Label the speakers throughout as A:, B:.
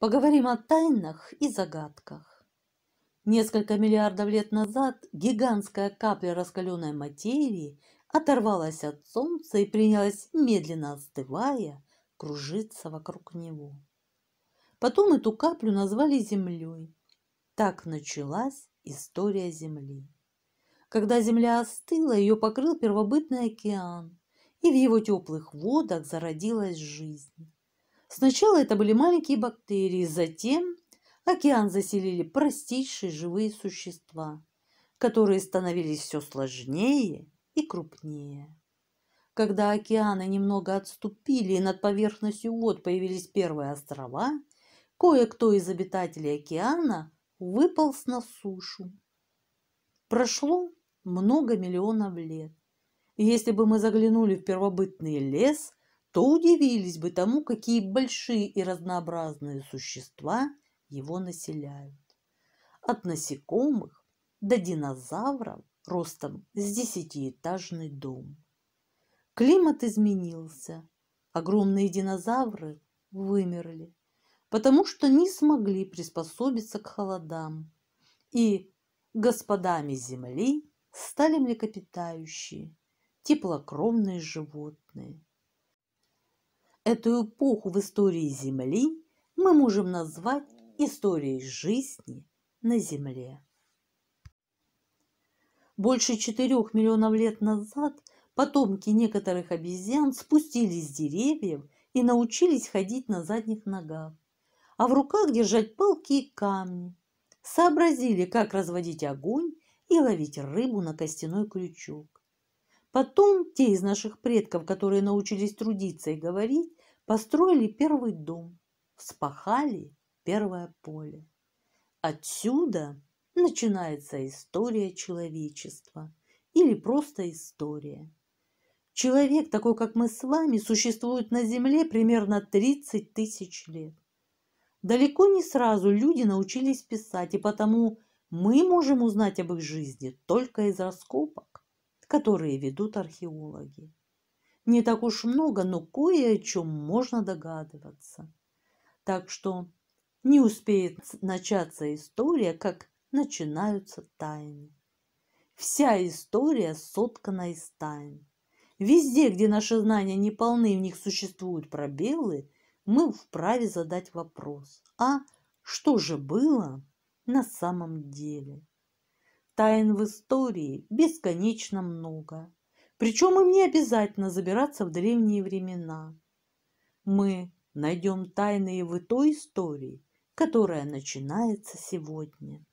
A: Поговорим о тайнах и загадках. Несколько миллиардов лет назад гигантская капля раскаленной материи оторвалась от Солнца и принялась, медленно остывая, кружиться вокруг него. Потом эту каплю назвали Землей. Так началась история Земли. Когда Земля остыла, ее покрыл первобытный океан, и в его теплых водах зародилась жизнь. Сначала это были маленькие бактерии, затем океан заселили простейшие живые существа, которые становились все сложнее и крупнее. Когда океаны немного отступили и над поверхностью вод появились первые острова, кое-кто из обитателей океана выполз на сушу. Прошло много миллионов лет. И если бы мы заглянули в первобытный лес, то удивились бы тому, какие большие и разнообразные существа его населяют. От насекомых до динозавров ростом с десятиэтажный дом. Климат изменился. Огромные динозавры вымерли, потому что не смогли приспособиться к холодам. И господами земли стали млекопитающие, теплокровные животные – Эту эпоху в истории Земли мы можем назвать историей жизни на Земле. Больше четырех миллионов лет назад потомки некоторых обезьян спустились с деревьев и научились ходить на задних ногах, а в руках держать палки и камни. Сообразили, как разводить огонь и ловить рыбу на костяной крючок. Потом те из наших предков, которые научились трудиться и говорить, Построили первый дом, вспахали первое поле. Отсюда начинается история человечества или просто история. Человек, такой как мы с вами, существует на Земле примерно 30 тысяч лет. Далеко не сразу люди научились писать, и потому мы можем узнать об их жизни только из раскопок, которые ведут археологи. Не так уж много, но кое о чем можно догадываться. Так что не успеет начаться история, как начинаются тайны. Вся история соткана из тайн. Везде, где наши знания не полны, в них существуют пробелы, мы вправе задать вопрос, а что же было на самом деле? Тайн в истории бесконечно много. Причем им не обязательно забираться в древние времена. Мы найдем тайны в той истории, которая начинается сегодня.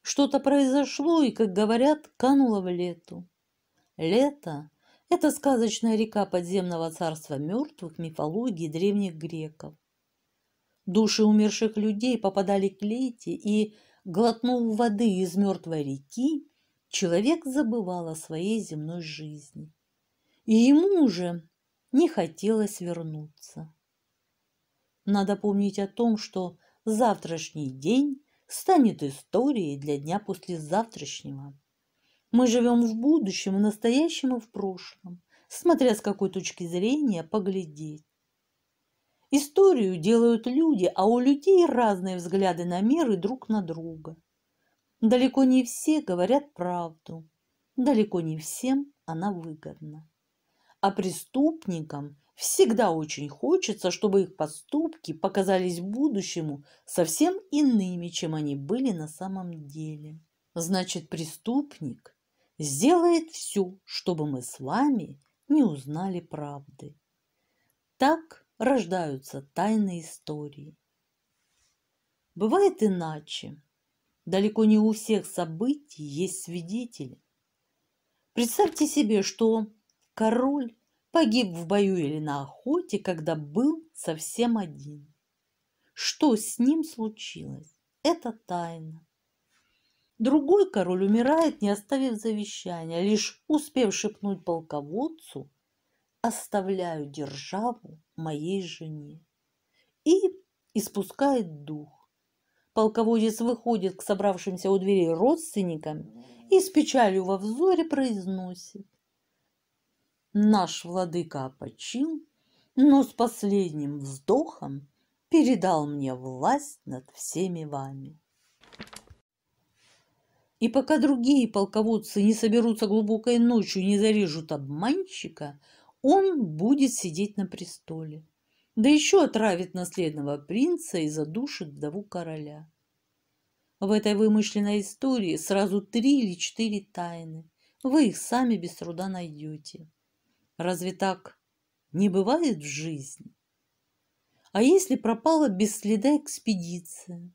A: Что-то произошло и, как говорят, кануло в лету. Лето – это сказочная река подземного царства мертвых, мифологии древних греков. Души умерших людей попадали к Лете, и, глотнув воды из мертвой реки, человек забывал о своей земной жизни, и ему уже не хотелось вернуться. Надо помнить о том, что завтрашний день станет историей для дня послезавтрашнего. Мы живем в будущем, в настоящем и в прошлом, смотря с какой точки зрения поглядеть. Историю делают люди, а у людей разные взгляды на мир и друг на друга – Далеко не все говорят правду, далеко не всем она выгодна. А преступникам всегда очень хочется, чтобы их поступки показались будущему совсем иными, чем они были на самом деле. Значит, преступник сделает все, чтобы мы с вами не узнали правды. Так рождаются тайные истории. Бывает иначе далеко не у всех событий есть свидетели. Представьте себе, что король погиб в бою или на охоте, когда был совсем один. Что с ним случилось? Это тайна. Другой король умирает, не оставив завещания, лишь успев шепнуть полководцу «Оставляю державу моей жене» и испускает дух. Полководец выходит к собравшимся у дверей родственникам и с печалью во взоре произносит. Наш владыка опочил, но с последним вздохом передал мне власть над всеми вами. И пока другие полководцы не соберутся глубокой ночью и не зарежут обманщика, он будет сидеть на престоле да еще отравит наследного принца и задушит вдову короля. В этой вымышленной истории сразу три или четыре тайны. Вы их сами без труда найдете. Разве так не бывает в жизни? А если пропала без следа экспедиция?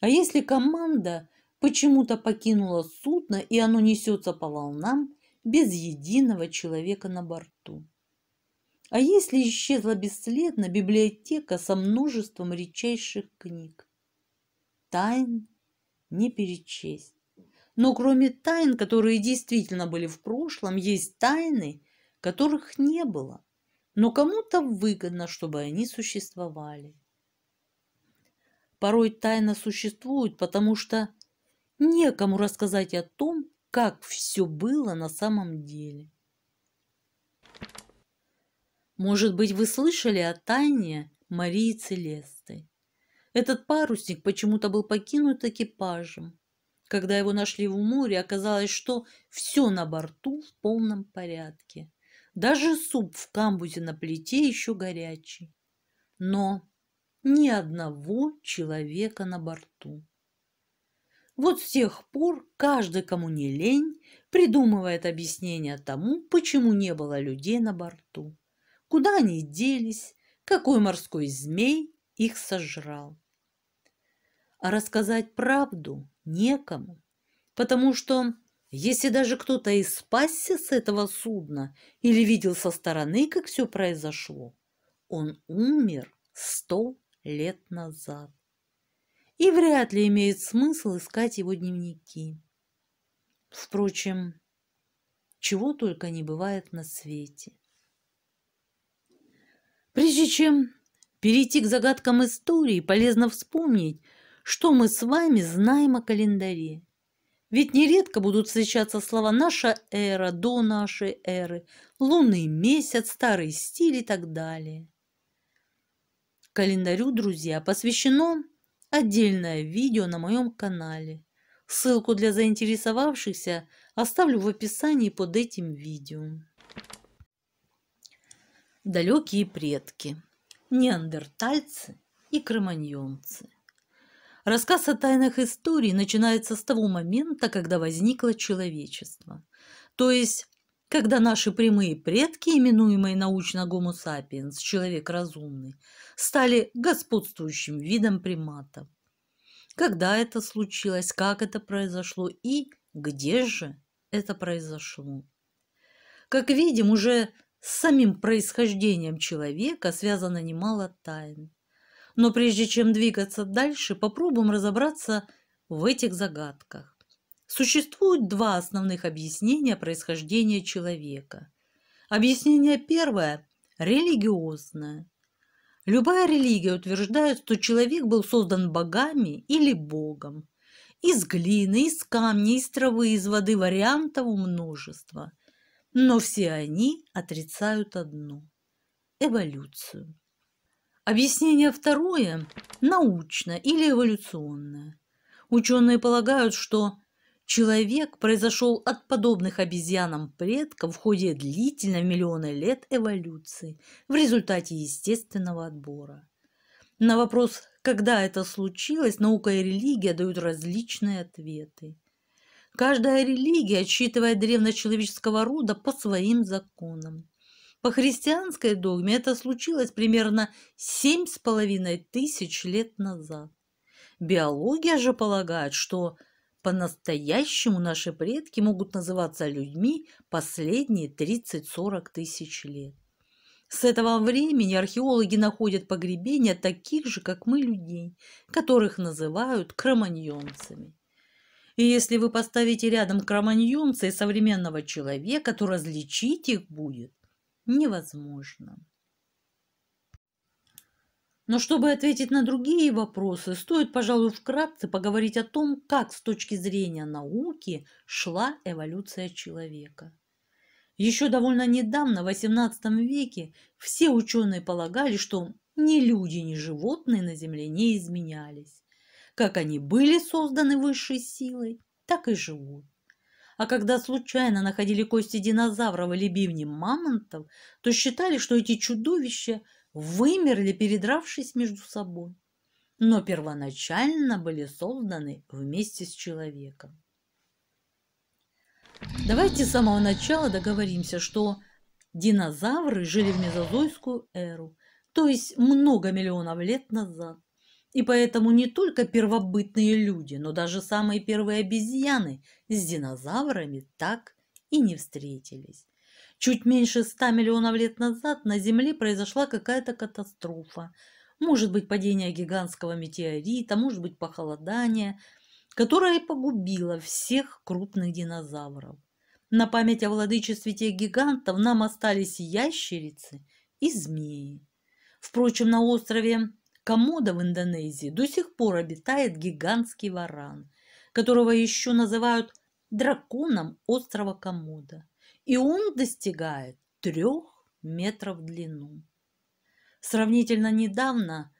A: А если команда почему-то покинула судно, и оно несется по волнам без единого человека на борту? А если исчезла бесследно библиотека со множеством редчайших книг? Тайн не перечесть. Но кроме тайн, которые действительно были в прошлом, есть тайны, которых не было. Но кому-то выгодно, чтобы они существовали. Порой тайна существует, потому что некому рассказать о том, как все было на самом деле. Может быть, вы слышали о Тайне Марии Целесты? Этот парусник почему-то был покинут экипажем. Когда его нашли в море, оказалось, что все на борту в полном порядке. Даже суп в камбузе на плите еще горячий. Но ни одного человека на борту. Вот с тех пор каждый, кому не лень, придумывает объяснение тому, почему не было людей на борту куда они делись, какой морской змей их сожрал. А рассказать правду некому, потому что если даже кто-то и спасся с этого судна или видел со стороны, как все произошло, он умер сто лет назад. И вряд ли имеет смысл искать его дневники. Впрочем, чего только не бывает на свете. Прежде чем перейти к загадкам истории, полезно вспомнить, что мы с вами знаем о календаре. Ведь нередко будут встречаться слова «наша эра», «до нашей эры», «лунный месяц», «старый стиль» и так далее. Календарю, друзья, посвящено отдельное видео на моем канале. Ссылку для заинтересовавшихся оставлю в описании под этим видео далекие предки – неандертальцы и кроманьонцы. Рассказ о тайнах истории начинается с того момента, когда возникло человечество, то есть когда наши прямые предки, именуемые научно гомо сапиенс человек разумный, стали господствующим видом приматов. Когда это случилось, как это произошло и где же это произошло. Как видим, уже с самим происхождением человека связано немало тайн. Но прежде чем двигаться дальше, попробуем разобраться в этих загадках. Существует два основных объяснения происхождения человека. Объяснение первое – религиозное. Любая религия утверждает, что человек был создан богами или богом. Из глины, из камня, из травы, из воды вариантов множество. Но все они отрицают одну – эволюцию. Объяснение второе – научное или эволюционное. Ученые полагают, что человек произошел от подобных обезьянам предков в ходе длительной миллиона лет эволюции в результате естественного отбора. На вопрос, когда это случилось, наука и религия дают различные ответы. Каждая религия отчитывает древнечеловеческого рода по своим законам. По христианской догме это случилось примерно семь с половиной тысяч лет назад. Биология же полагает, что по-настоящему наши предки могут называться людьми последние 30-40 тысяч лет. С этого времени археологи находят погребения таких же, как мы, людей, которых называют кроманьонцами. И если вы поставите рядом кроманьонца и современного человека, то различить их будет невозможно. Но чтобы ответить на другие вопросы, стоит, пожалуй, вкратце поговорить о том, как с точки зрения науки шла эволюция человека. Еще довольно недавно, в XVIII веке, все ученые полагали, что ни люди, ни животные на Земле не изменялись. Как они были созданы высшей силой, так и живут. А когда случайно находили кости динозавров или бивни мамонтов, то считали, что эти чудовища вымерли, передравшись между собой. Но первоначально были созданы вместе с человеком. Давайте с самого начала договоримся, что динозавры жили в мезозойскую эру, то есть много миллионов лет назад. И поэтому не только первобытные люди, но даже самые первые обезьяны с динозаврами так и не встретились. Чуть меньше ста миллионов лет назад на Земле произошла какая-то катастрофа. Может быть, падение гигантского метеорита, может быть, похолодание, которое погубило всех крупных динозавров. На память о владычестве тех гигантов нам остались ящерицы и змеи. Впрочем, на острове комода в Индонезии до сих пор обитает гигантский варан, которого еще называют драконом острова Комода. И он достигает трех метров в длину. Сравнительно недавно,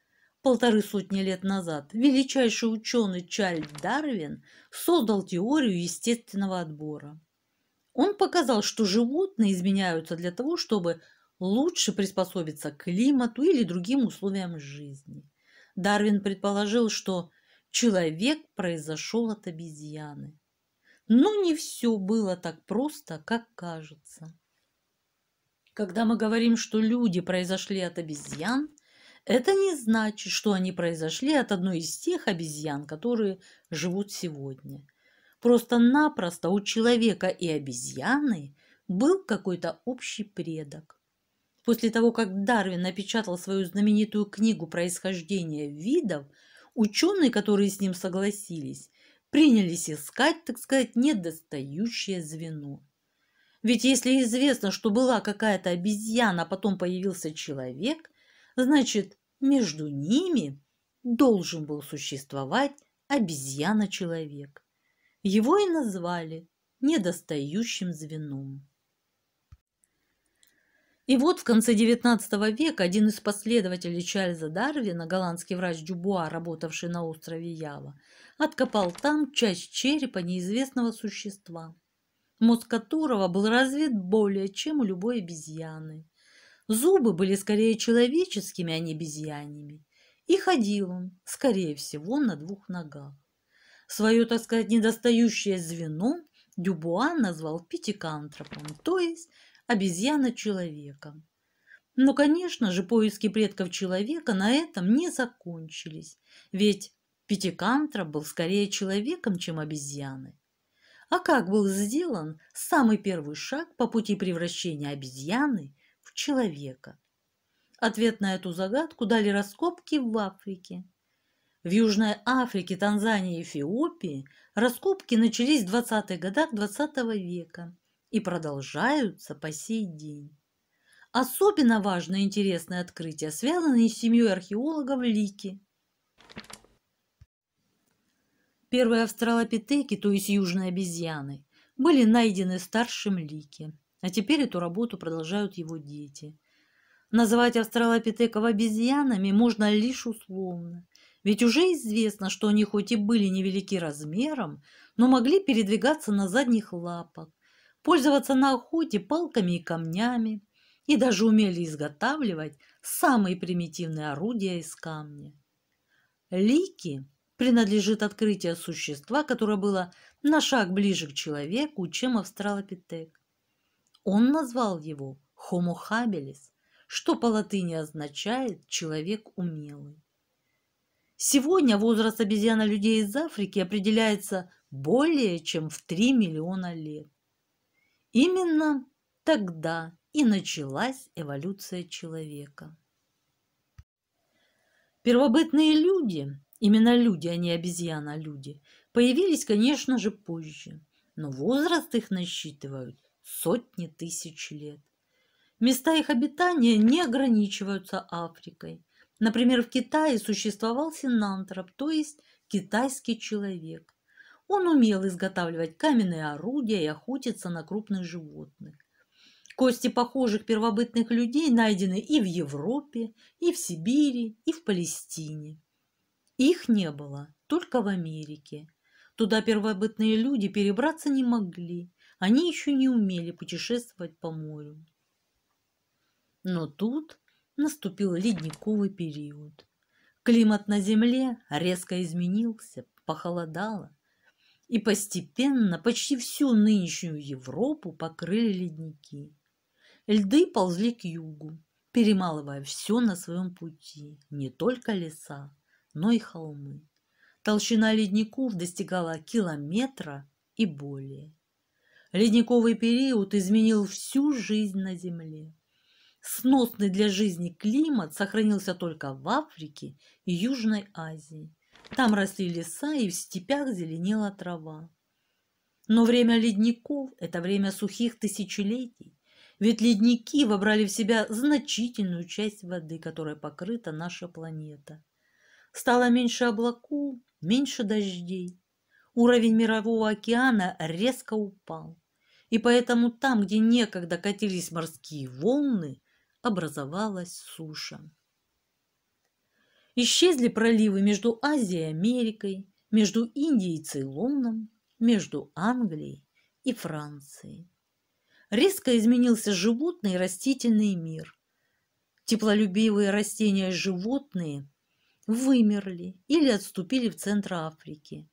A: полторы сотни лет назад, величайший ученый Чарльз Дарвин создал теорию естественного отбора. Он показал, что животные изменяются для того, чтобы лучше приспособиться к климату или другим условиям жизни. Дарвин предположил, что человек произошел от обезьяны. Но не все было так просто, как кажется. Когда мы говорим, что люди произошли от обезьян, это не значит, что они произошли от одной из тех обезьян, которые живут сегодня. Просто-напросто у человека и обезьяны был какой-то общий предок. После того, как Дарвин напечатал свою знаменитую книгу «Происхождение видов», ученые, которые с ним согласились, принялись искать, так сказать, недостающее звено. Ведь если известно, что была какая-то обезьяна, а потом появился человек, значит, между ними должен был существовать обезьяна-человек. Его и назвали недостающим звеном. И вот в конце XIX века один из последователей Чарльза Дарвина, голландский врач Дюбуа, работавший на острове Ява, откопал там часть черепа неизвестного существа, мозг которого был развит более чем у любой обезьяны. Зубы были скорее человеческими, а не обезьяньими. И ходил он, скорее всего, на двух ногах. Свое, так сказать, недостающее звено Дюбуа назвал пятикантропом, то есть обезьяна человеком. Но, конечно же, поиски предков человека на этом не закончились, ведь Пятикантра был скорее человеком, чем обезьяной. А как был сделан самый первый шаг по пути превращения обезьяны в человека? Ответ на эту загадку дали раскопки в Африке. В Южной Африке, Танзании и Эфиопии раскопки начались в 20-х годах 20 века и продолжаются по сей день. Особенно важное и интересное открытие, связанное с семьей археологов Лики. Первые австралопитеки, то есть южные обезьяны, были найдены старшим Лики, а теперь эту работу продолжают его дети. Называть австралопитеков обезьянами можно лишь условно, ведь уже известно, что они хоть и были невелики размером, но могли передвигаться на задних лапах, пользоваться на охоте палками и камнями и даже умели изготавливать самые примитивные орудия из камня. Лики принадлежит открытие существа, которое было на шаг ближе к человеку, чем австралопитек. Он назвал его Homo habilis, что по латыни означает «человек умелый». Сегодня возраст обезьяна людей из Африки определяется более чем в 3 миллиона лет. Именно тогда и началась эволюция человека. Первобытные люди, именно люди, а не обезьяна-люди, а появились, конечно же, позже, но возраст их насчитывают сотни тысяч лет. Места их обитания не ограничиваются Африкой. Например, в Китае существовал синантроп, то есть китайский человек – он умел изготавливать каменные орудия и охотиться на крупных животных. Кости похожих первобытных людей найдены и в Европе, и в Сибири, и в Палестине. Их не было, только в Америке. Туда первобытные люди перебраться не могли. Они еще не умели путешествовать по морю. Но тут наступил ледниковый период. Климат на Земле резко изменился, похолодало и постепенно почти всю нынешнюю Европу покрыли ледники. Льды ползли к югу, перемалывая все на своем пути, не только леса, но и холмы. Толщина ледников достигала километра и более. Ледниковый период изменил всю жизнь на Земле. Сносный для жизни климат сохранился только в Африке и Южной Азии. Там росли леса, и в степях зеленела трава. Но время ледников – это время сухих тысячелетий, ведь ледники вобрали в себя значительную часть воды, которой покрыта наша планета. Стало меньше облаков, меньше дождей. Уровень мирового океана резко упал. И поэтому там, где некогда катились морские волны, образовалась суша. Исчезли проливы между Азией и Америкой, между Индией и Цейлоном, между Англией и Францией. Резко изменился животный и растительный мир. Теплолюбивые растения и животные вымерли или отступили в центр Африки,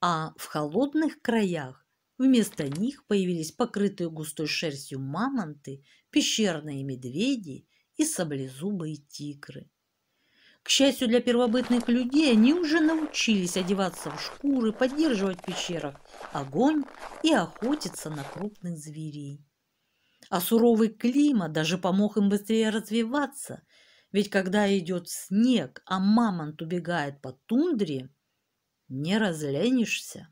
A: а в холодных краях вместо них появились покрытые густой шерстью мамонты, пещерные медведи и саблезубые тигры. К счастью для первобытных людей, они уже научились одеваться в шкуры, поддерживать в пещерах огонь и охотиться на крупных зверей. А суровый климат даже помог им быстрее развиваться, ведь когда идет снег, а мамонт убегает по тундре, не разленишься.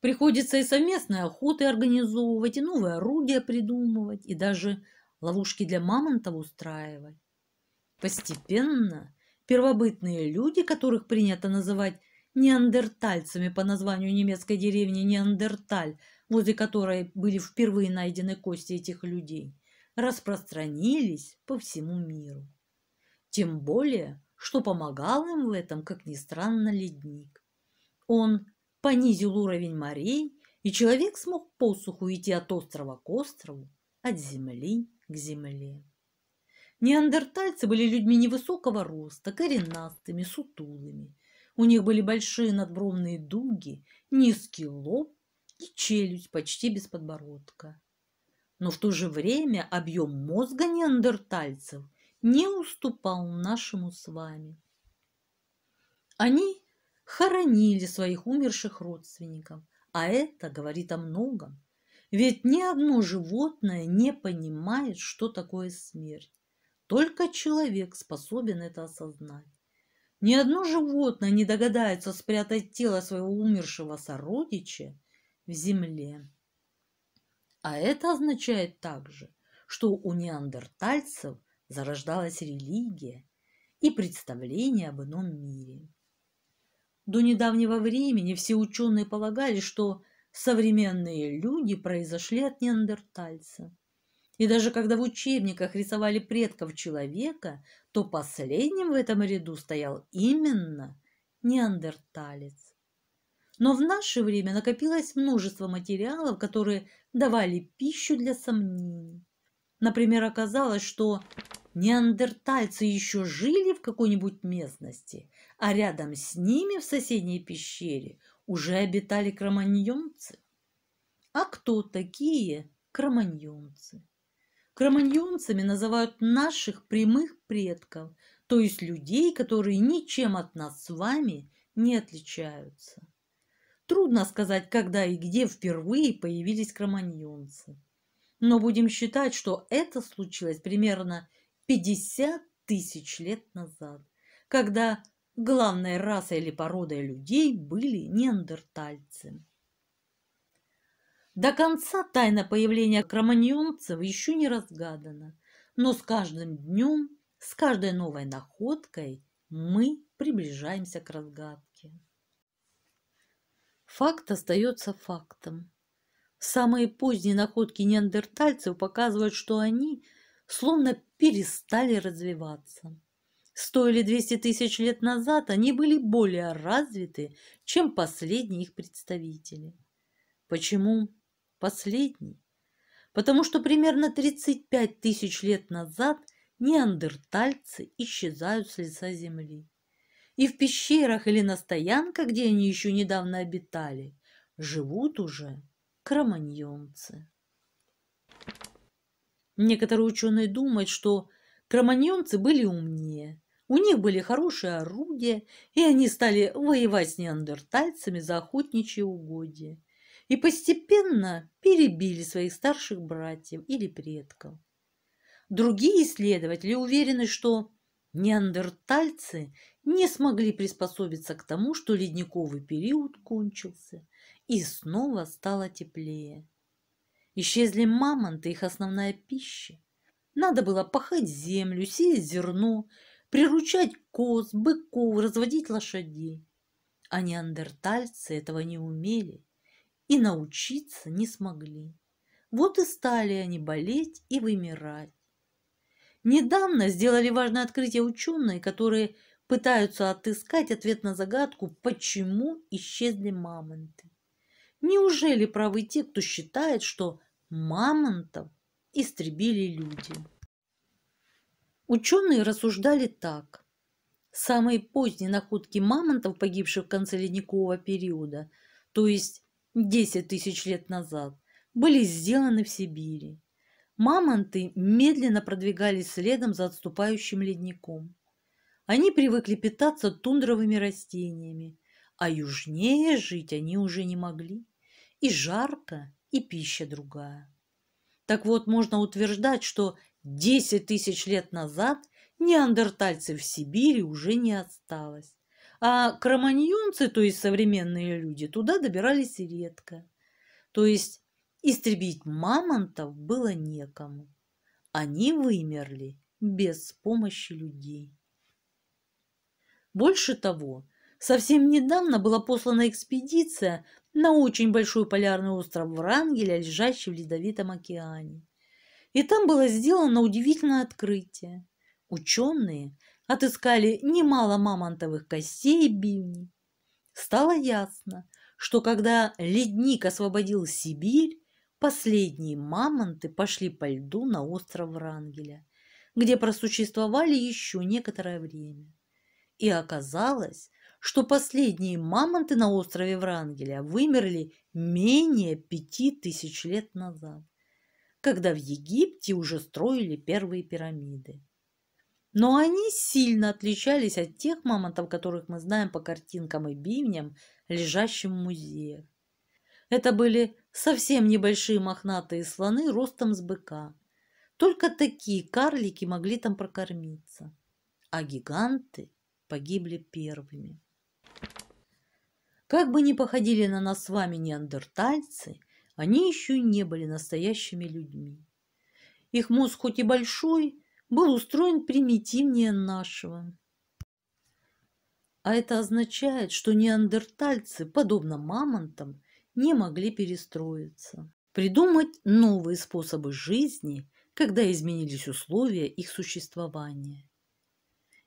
A: Приходится и совместные охоты организовывать, и новые орудия придумывать, и даже ловушки для мамонтов устраивать. Постепенно первобытные люди, которых принято называть неандертальцами по названию немецкой деревни Неандерталь, возле которой были впервые найдены кости этих людей, распространились по всему миру. Тем более, что помогал им в этом, как ни странно, ледник. Он понизил уровень морей, и человек смог посуху идти от острова к острову, от земли к земле. Неандертальцы были людьми невысокого роста, коренастыми, сутулыми. У них были большие надбровные дуги, низкий лоб и челюсть почти без подбородка. Но в то же время объем мозга неандертальцев не уступал нашему с вами. Они хоронили своих умерших родственников, а это говорит о многом. Ведь ни одно животное не понимает, что такое смерть. Только человек способен это осознать. Ни одно животное не догадается спрятать тело своего умершего сородича в земле. А это означает также, что у неандертальцев зарождалась религия и представление об ином мире. До недавнего времени все ученые полагали, что современные люди произошли от неандертальцев. И даже когда в учебниках рисовали предков человека, то последним в этом ряду стоял именно неандерталец. Но в наше время накопилось множество материалов, которые давали пищу для сомнений. Например, оказалось, что неандертальцы еще жили в какой-нибудь местности, а рядом с ними в соседней пещере уже обитали кроманьонцы. А кто такие кроманьонцы? Кроманьонцами называют наших прямых предков, то есть людей, которые ничем от нас с вами не отличаются. Трудно сказать, когда и где впервые появились кроманьонцы. Но будем считать, что это случилось примерно 50 тысяч лет назад, когда главной расой или породой людей были неандертальцы. До конца тайна появления кроманьонцев еще не разгадана, но с каждым днем, с каждой новой находкой мы приближаемся к разгадке. Факт остается фактом. Самые поздние находки неандертальцев показывают, что они словно перестали развиваться. Стоили или двести тысяч лет назад они были более развиты, чем последние их представители. Почему? последний, потому что примерно 35 тысяч лет назад неандертальцы исчезают с лица земли. И в пещерах или на стоянках, где они еще недавно обитали, живут уже кроманьонцы. Некоторые ученые думают, что кроманьонцы были умнее. У них были хорошие орудия, и они стали воевать с неандертальцами за охотничьи угодья и постепенно перебили своих старших братьев или предков. Другие исследователи уверены, что неандертальцы не смогли приспособиться к тому, что ледниковый период кончился и снова стало теплее. Исчезли мамонты, их основная пища. Надо было пахать землю, сеять зерно, приручать коз, быков, разводить лошадей. А неандертальцы этого не умели и научиться не смогли. Вот и стали они болеть и вымирать. Недавно сделали важное открытие ученые, которые пытаются отыскать ответ на загадку, почему исчезли мамонты. Неужели правы те, кто считает, что мамонтов истребили люди? Ученые рассуждали так. Самые поздние находки мамонтов, погибших в конце ледникового периода, то есть 10 тысяч лет назад были сделаны в Сибири. Мамонты медленно продвигались следом за отступающим ледником. Они привыкли питаться тундровыми растениями, а южнее жить они уже не могли. И жарко, и пища другая. Так вот, можно утверждать, что 10 тысяч лет назад неандертальцев в Сибири уже не осталось. А кроманьонцы, то есть современные люди, туда добирались редко. То есть истребить мамонтов было некому. Они вымерли без помощи людей. Больше того, совсем недавно была послана экспедиция на очень большой полярный остров Врангеля, лежащий в Ледовитом океане. И там было сделано удивительное открытие. Ученые отыскали немало мамонтовых костей и бивней. Стало ясно, что когда ледник освободил Сибирь, последние мамонты пошли по льду на остров Врангеля, где просуществовали еще некоторое время. И оказалось, что последние мамонты на острове Врангеля вымерли менее пяти тысяч лет назад, когда в Египте уже строили первые пирамиды. Но они сильно отличались от тех мамонтов, которых мы знаем по картинкам и бивням, лежащим в музее. Это были совсем небольшие мохнатые слоны ростом с быка. Только такие карлики могли там прокормиться. А гиганты погибли первыми. Как бы ни походили на нас с вами неандертальцы, они еще не были настоящими людьми. Их мозг хоть и большой, был устроен примитивнее нашего. А это означает, что неандертальцы, подобно мамонтам, не могли перестроиться, придумать новые способы жизни, когда изменились условия их существования.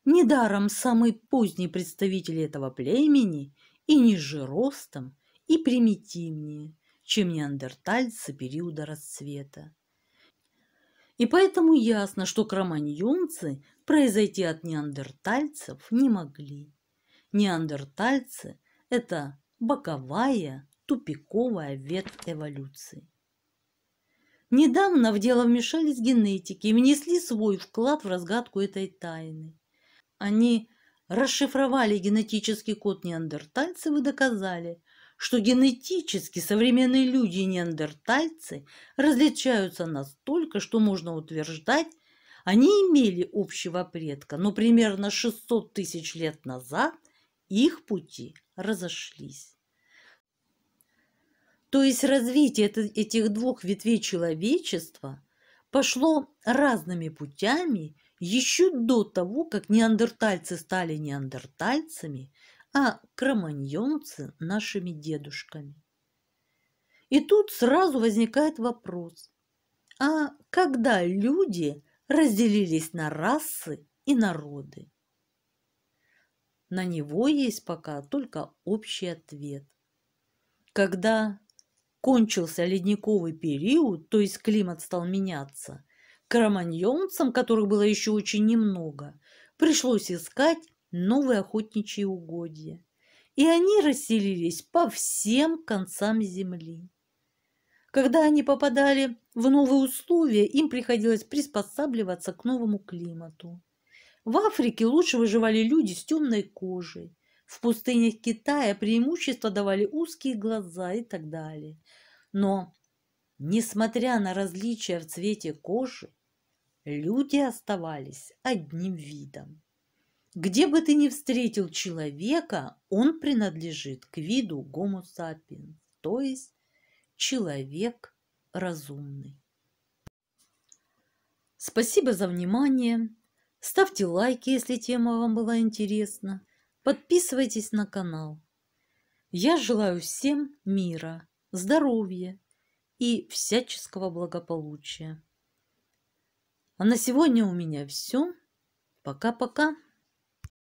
A: Недаром самые поздние представители этого племени и ниже ростом, и примитивнее, чем неандертальцы периода расцвета. И поэтому ясно, что кроманьонцы произойти от неандертальцев не могли. Неандертальцы – это боковая, тупиковая ветвь эволюции. Недавно в дело вмешались генетики и внесли свой вклад в разгадку этой тайны. Они расшифровали генетический код неандертальцев и доказали, что генетически современные люди и неандертальцы различаются настолько, что можно утверждать, они имели общего предка, но примерно 600 тысяч лет назад их пути разошлись. То есть развитие этих двух ветвей человечества пошло разными путями еще до того, как неандертальцы стали неандертальцами а кроманьонцы нашими дедушками. И тут сразу возникает вопрос, а когда люди разделились на расы и народы? На него есть пока только общий ответ. Когда кончился ледниковый период, то есть климат стал меняться, кроманьонцам, которых было еще очень немного, пришлось искать новые охотничьи угодья, и они расселились по всем концам земли. Когда они попадали в новые условия, им приходилось приспосабливаться к новому климату. В Африке лучше выживали люди с темной кожей, в пустынях Китая преимущество давали узкие глаза и так далее. Но, несмотря на различия в цвете кожи, люди оставались одним видом. Где бы ты ни встретил человека, он принадлежит к виду гомо sapiens, то есть человек разумный. Спасибо за внимание. Ставьте лайки, если тема вам была интересна. Подписывайтесь на канал. Я желаю всем мира, здоровья и всяческого благополучия. А на сегодня у меня все. Пока-пока.